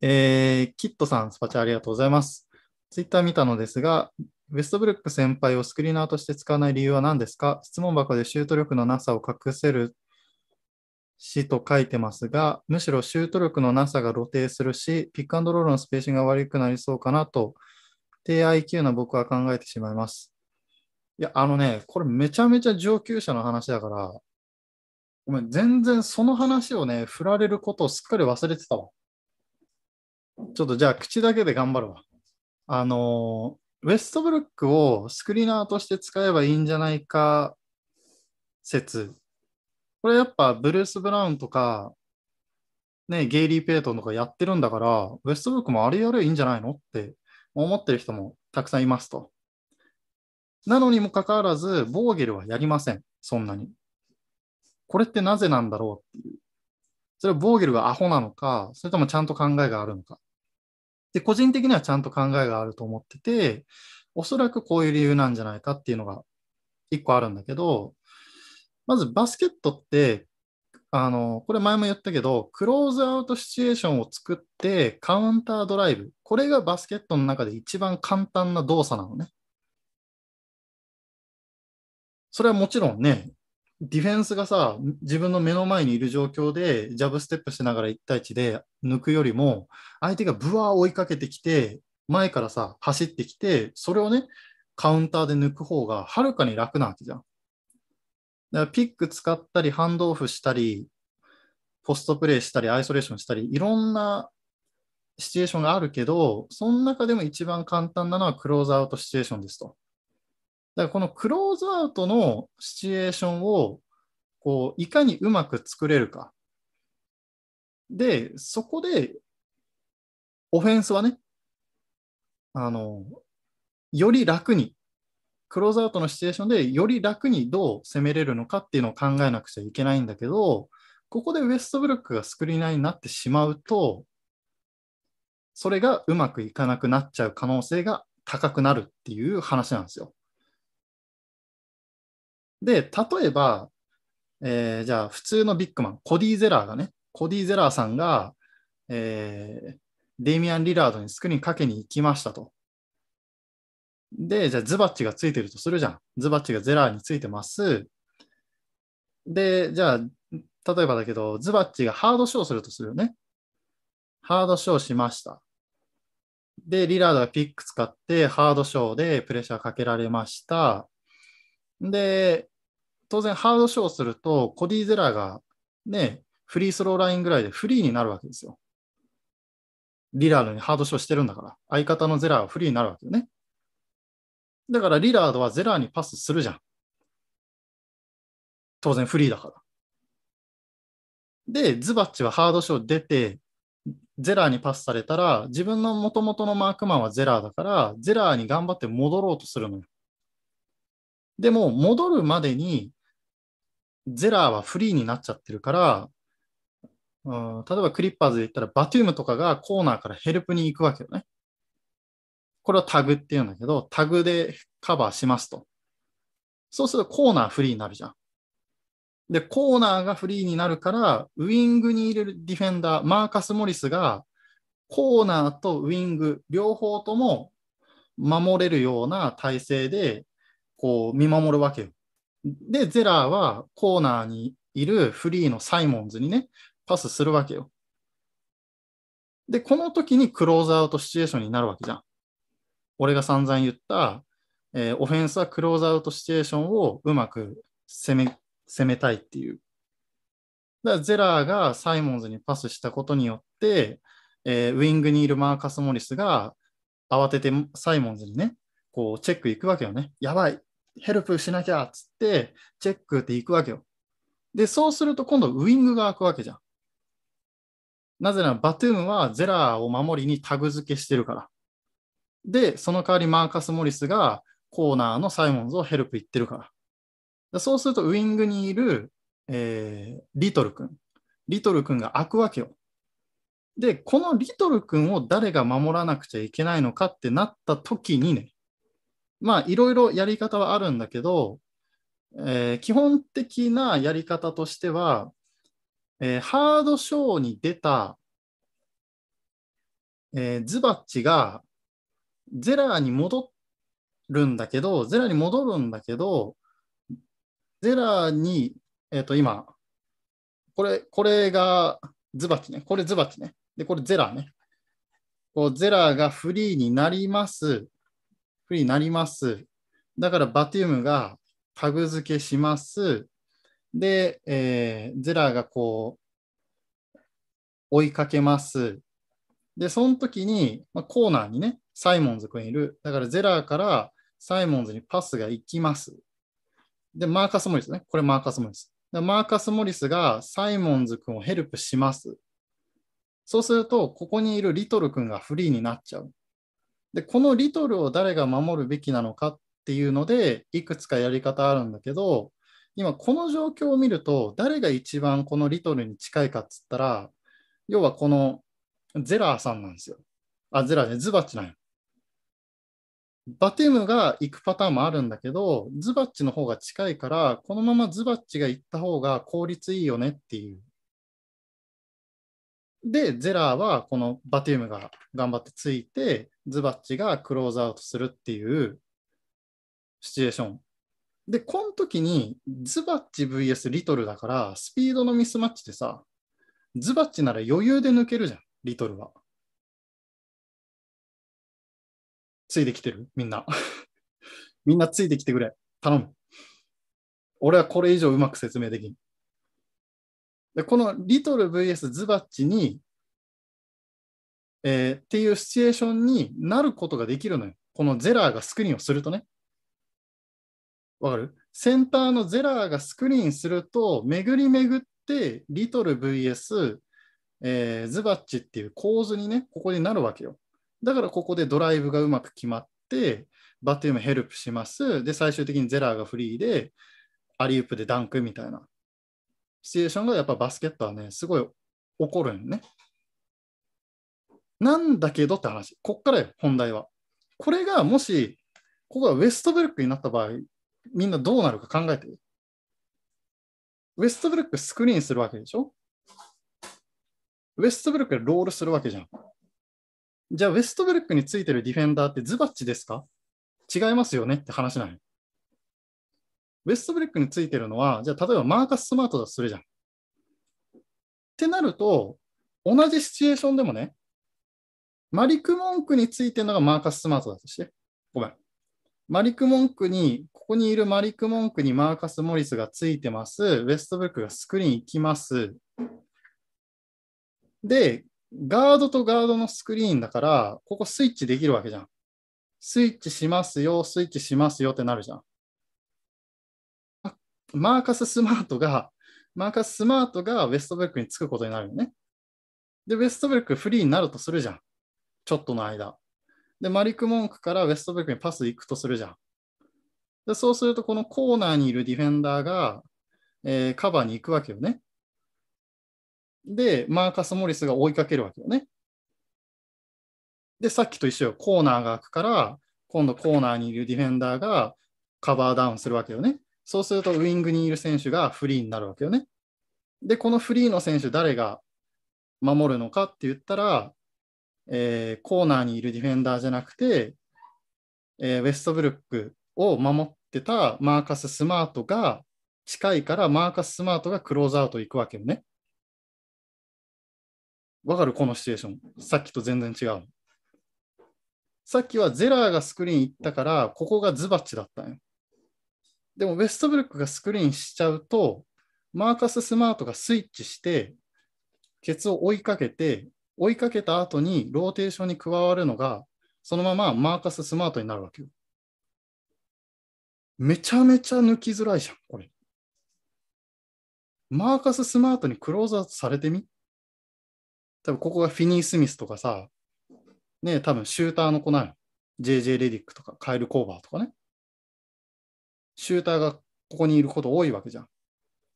えー、キットさん、スパチャありがとうございます。ツイッター見たのですが、ウェストブルック先輩をスクリーナーとして使わない理由は何ですか質問箱でシュート力のなさを隠せるしと書いてますが、むしろシュート力のなさが露呈するし、ピックアンドロールのスペーシングが悪くなりそうかなと、低 IQ な僕は考えてしまいます。いや、あのね、これめちゃめちゃ上級者の話だから、ごめん、全然その話をね、振られることをすっかり忘れてたわ。ちょっとじゃあ口だけで頑張るわ。あの、ウェストブルックをスクリーナーとして使えばいいんじゃないか説。これやっぱブルース・ブラウンとか、ね、ゲイリー・ペイトンとかやってるんだから、ウェストブルックもあれやればいいんじゃないのって思ってる人もたくさんいますと。なのにもかかわらず、ボーゲルはやりません。そんなに。これってなぜなんだろうっていう。それはボーゲルがアホなのか、それともちゃんと考えがあるのか。で、個人的にはちゃんと考えがあると思ってて、おそらくこういう理由なんじゃないかっていうのが一個あるんだけど、まずバスケットって、あの、これ前も言ったけど、クローズアウトシチュエーションを作ってカウンタードライブ。これがバスケットの中で一番簡単な動作なのね。それはもちろんね、ディフェンスがさ、自分の目の前にいる状況で、ジャブステップしながら1対1で抜くよりも、相手がぶわー追いかけてきて、前からさ、走ってきて、それをね、カウンターで抜く方が、はるかに楽なわけじゃん。だからピック使ったり、ハンドオフしたり、ポストプレイしたり、アイソレーションしたり、いろんなシチュエーションがあるけど、その中でも一番簡単なのはクローズアウトシチュエーションですと。だからこのクローズアウトのシチュエーションをこういかにうまく作れるか。で、そこでオフェンスはね、あの、より楽に、クローズアウトのシチュエーションでより楽にどう攻めれるのかっていうのを考えなくちゃいけないんだけど、ここでウエストブルックがスクリーナーになってしまうと、それがうまくいかなくなっちゃう可能性が高くなるっていう話なんですよ。で、例えば、えー、じゃあ普通のビッグマン、コディ・ゼラーがね、コディ・ゼラーさんが、えー、デイミアン・リラードにスクリーンかけに行きましたと。で、じゃあズバッチがついてるとするじゃん。ズバッチがゼラーについてます。で、じゃあ、例えばだけど、ズバッチがハードショーするとするよね。ハードショーしました。で、リラードがピック使って、ハードショーでプレッシャーかけられました。で、当然ハードショーすると、コディ・ゼラがね、フリースローラインぐらいでフリーになるわけですよ。リラードにハードショーしてるんだから、相方のゼラーはフリーになるわけよね。だからリラードはゼラーにパスするじゃん。当然フリーだから。で、ズバッチはハードショー出て、ゼラーにパスされたら、自分のもともとのマークマンはゼラーだから、ゼラーに頑張って戻ろうとするのよ。でも、戻るまでに、ゼラーはフリーになっちゃってるから、うん、例えばクリッパーズで言ったら、バトゥームとかがコーナーからヘルプに行くわけよね。これはタグっていうんだけど、タグでカバーしますと。そうするとコーナーフリーになるじゃん。で、コーナーがフリーになるから、ウイングに入れるディフェンダー、マーカス・モリスが、コーナーとウイング、両方とも守れるような体制でこう見守るわけよ。で、ゼラーはコーナーにいるフリーのサイモンズにね、パスするわけよ。で、この時にクローズアウトシチュエーションになるわけじゃん。俺が散々言った、えー、オフェンスはクローズアウトシチュエーションをうまく攻め、攻めたいっていう。だからゼラーがサイモンズにパスしたことによって、えー、ウィングにいるマーカス・モリスが慌ててサイモンズにね、こうチェック行くわけよね。やばい、ヘルプしなきゃっつって、チェックって行くわけよ。で、そうすると今度ウイングが開くわけじゃん。なぜならバトゥーンはゼラーを守りにタグ付けしてるから。で、その代わりマーカス・モリスがコーナーのサイモンズをヘルプ行ってるから。でそうするとウイングにいる、えー、リトル君。リトル君が開くわけよ。で、このリトル君を誰が守らなくちゃいけないのかってなった時にね、まあ、いろいろやり方はあるんだけど、えー、基本的なやり方としては、えー、ハードショーに出た、えー、ズバッチがゼラーに戻るんだけど、ゼラーに戻るんだけど、ゼラーに、えっ、ー、と、今、これ、これがズバッチね。これズバッチね。で、これゼラーね。こうゼラーがフリーになります。ふうになります。だからバティウムがタグ付けします。で、えー、ゼラーがこう、追いかけます。で、その時に、まあ、コーナーにね、サイモンズ君いる。だからゼラーからサイモンズにパスが行きます。で、マーカス・モリスね。これマーカス・モリス。でマーカス・モリスがサイモンズ君をヘルプします。そうすると、ここにいるリトル君がフリーになっちゃう。で、このリトルを誰が守るべきなのかっていうので、いくつかやり方あるんだけど、今この状況を見ると、誰が一番このリトルに近いかっつったら、要はこのゼラーさんなんですよ。あ、ゼラーね、ズバッチなんよ。バテムが行くパターンもあるんだけど、ズバッチの方が近いから、このままズバッチが行った方が効率いいよねっていう。で、ゼラーはこのバテムが頑張ってついて、ズバッチがクローズアウトするっていうシチュエーション。で、この時にズバッチ VS リトルだから、スピードのミスマッチでさ、ズバッチなら余裕で抜けるじゃん、リトルは。ついてきてるみんな。みんなついてきてくれ。頼む。俺はこれ以上うまく説明できん。で、このリトル VS ズバッチにえー、っていうシチュエーションになることができるのよ。このゼラーがスクリーンをするとね。わかるセンターのゼラーがスクリーンすると、巡り巡って、リトル VS、えー、ズバッチっていう構図にね、ここになるわけよ。だからここでドライブがうまく決まって、バッティウムヘルプします。で、最終的にゼラーがフリーで、アリウープでダンクみたいな。シチュエーションがやっぱバスケットはね、すごい起こるんね。なんだけどって話、こっからよ、本題は。これがもし、ここがウェストブルックになった場合、みんなどうなるか考えてウェストブルックスクリーンするわけでしょウェストブルックロールするわけじゃん。じゃあ、ウェストブルックについてるディフェンダーってズバッチですか違いますよねって話なんウェストブルックについてるのは、じゃあ、例えばマーカス・スマートだとするじゃん。ってなると、同じシチュエーションでもね、マリク文句についてのがマーカス・スマートだとして。ごめん。マリク文句に、ここにいるマリク文句にマーカス・モリスがついてます。ウェストブルックがスクリーン行きます。で、ガードとガードのスクリーンだから、ここスイッチできるわけじゃん。スイッチしますよ、スイッチしますよってなるじゃん。マーカス・スマートが、マーカス・スマートがウェストブルックにつくことになるよね。で、ウェストブルックフリーになるとするじゃん。ちょっとの間。で、マリク・モンクからウェストブルックにパス行くとするじゃん。で、そうすると、このコーナーにいるディフェンダーが、えー、カバーに行くわけよね。で、マーカス・モリスが追いかけるわけよね。で、さっきと一緒よ。コーナーが開くから、今度コーナーにいるディフェンダーがカバーダウンするわけよね。そうすると、ウイングにいる選手がフリーになるわけよね。で、このフリーの選手、誰が守るのかって言ったら、えー、コーナーにいるディフェンダーじゃなくて、えー、ウェストブルックを守ってたマーカス・スマートが近いからマーカス・スマートがクローズアウト行くわけよね。わかるこのシチュエーション。さっきと全然違う。さっきはゼラーがスクリーン行ったから、ここがズバッチだったんよ。でも、ウェストブルックがスクリーンしちゃうと、マーカス・スマートがスイッチして、ケツを追いかけて、追いかけた後にローテーションに加わるのが、そのままマーカス・スマートになるわけよ。めちゃめちゃ抜きづらいじゃん、これ。マーカス・スマートにクローズアウトされてみ多分ここがフィニー・スミスとかさ、ね多分シューターの子なの。JJ レディックとかカイル・コーバーとかね。シューターがここにいること多いわけじゃん。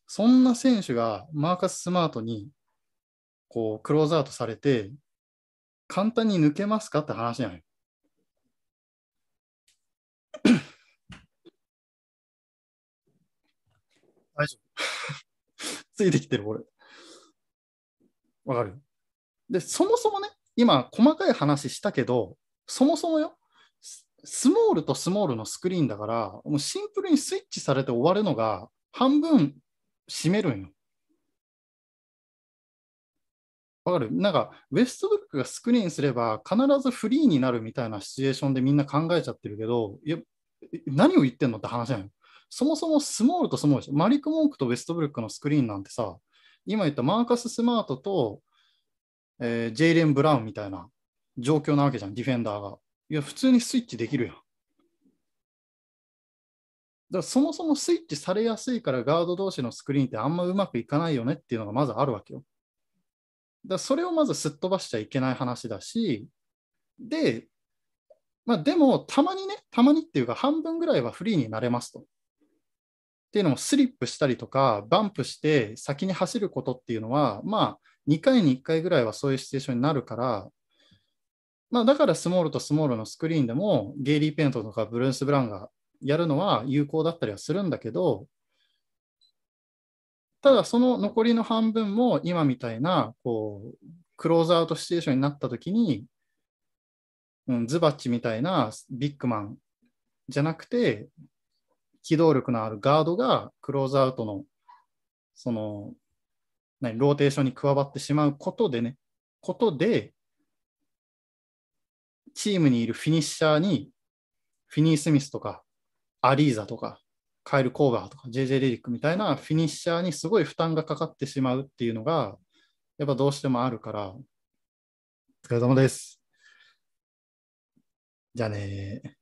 そんな選手がマーカス・スマートにこう、クローズアウトされて、簡単に抜けますかって話じゃない。大丈夫。ついてきてる、俺。わかるで、そもそもね、今、細かい話したけど、そもそもよ、スモールとスモールのスクリーンだから、もうシンプルにスイッチされて終わるのが半分占めるんよ。わかるなんか、ウェストブックがスクリーンすれば、必ずフリーになるみたいなシチュエーションでみんな考えちゃってるけど、いや、何を言ってんのって話ないそもそもスモールとスモールでしょ。マリック・モンクとウェストブルックのスクリーンなんてさ、今言ったマーカス・スマートと、えー、ジェイレン・ブラウンみたいな状況なわけじゃん、ディフェンダーが。いや、普通にスイッチできるやん。だからそもそもスイッチされやすいからガード同士のスクリーンってあんまうまくいかないよねっていうのがまずあるわけよ。だそれをまずすっ飛ばしちゃいけない話だし、で、まあ、でも、たまにね、たまにっていうか、半分ぐらいはフリーになれますと。っていうのも、スリップしたりとか、バンプして先に走ることっていうのは、まあ、2回に1回ぐらいはそういうシチュエーションになるから、まあ、だからスモールとスモールのスクリーンでも、ゲイリー・ペントとかブルース・ブランがやるのは有効だったりはするんだけど、ただその残りの半分も今みたいなこうクローズアウトシチュエーションになった時に、うん、ズバッチみたいなビッグマンじゃなくて機動力のあるガードがクローズアウトのその何ローテーションに加わってしまうことでねことでチームにいるフィニッシャーにフィニー・スミスとかアリーザとかカイル・コーバーとか JJ リリックみたいなフィニッシャーにすごい負担がかかってしまうっていうのが、やっぱどうしてもあるから、お疲れ様です。じゃあね